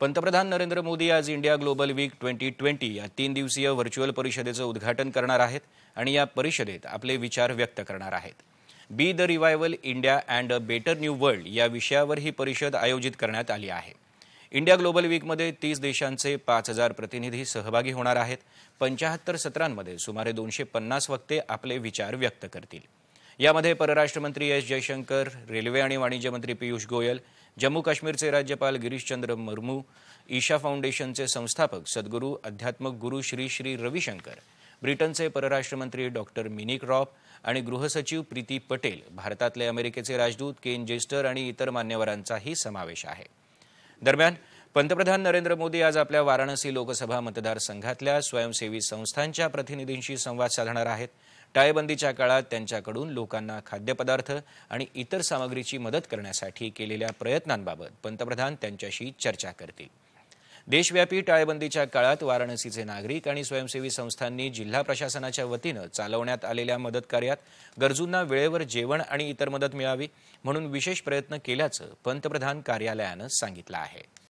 पंतप्रधान नरेंद्र मोदी आज India global week twenty twenty या तीन दिवसीय व्हर्च्युअल परिषदेचं उद्घाटन करणार आहेत आणि या परिषदेत आपले विचार व्यक्त करणार आहेत be the revival India and a better new world या विषयावर ही परिषद आयोजित करण्यात आली आहे इंडिया ग्लोबल वीकमध्ये तीस देशांचे पाच हजार प्रतिनिधी सहभागी होणार आहेत पंचाहत्तर सत्रांमध्ये सुमारे दोनशे पन्नास वक्ते आपले विचार व्यक्त करतील यामध्ये परराष्ट्र मंत्री एस जयशंकर रेल्वे आणि वाणिज्य मंत्री पियुष गोयल जम्मू काश्मीरचे राज्यपाल गिरीशचंद्र मुर्मू ईशा फाउंडेशनचे संस्थापक सद्गुरू अध्यात्मक गुरु श्री श्री रविशंकर ब्रिटनचे परराष्ट्रमंत्री डॉक्टर मिनिक रॉप आणि गृहसचिव प्रीती पटेल भारतातले अमेरिकेचे राजदूत केन जेस्टर आणि इतर मान्यवरांचाही समावेश आहे दरम्यान पंतप्रधान नरेंद्र मोदी आज आपल्या वाराणसी लोकसभा मतदारसंघातल्या स्वयंसेवी संस्थांच्या प्रतिनिधींशी संवाद साधणार आहेत टाळेबंदीच्या काळात त्यांच्याकडून लोकांना खाद्यपदार्थ आणि इतर सामग्रीची मदत करण्यासाठी केलेल्या प्रयत्नांबाबत पंतप्रधान त्यांच्याशी चर्चा करतील देशव्यापी टाळेबंदीच्या काळात वाराणसीचे नागरिक आणि स्वयंसेवी संस्थांनी जिल्हा प्रशासनाच्या वतीनं चालवण्यात आलेल्या मदत कार्यात गरजूंना वेळेवर जेवण आणि इतर मदत मिळावी म्हणून विशेष प्रयत्न केल्याचं पंतप्रधान कार्यालयानं सांगितलं आहे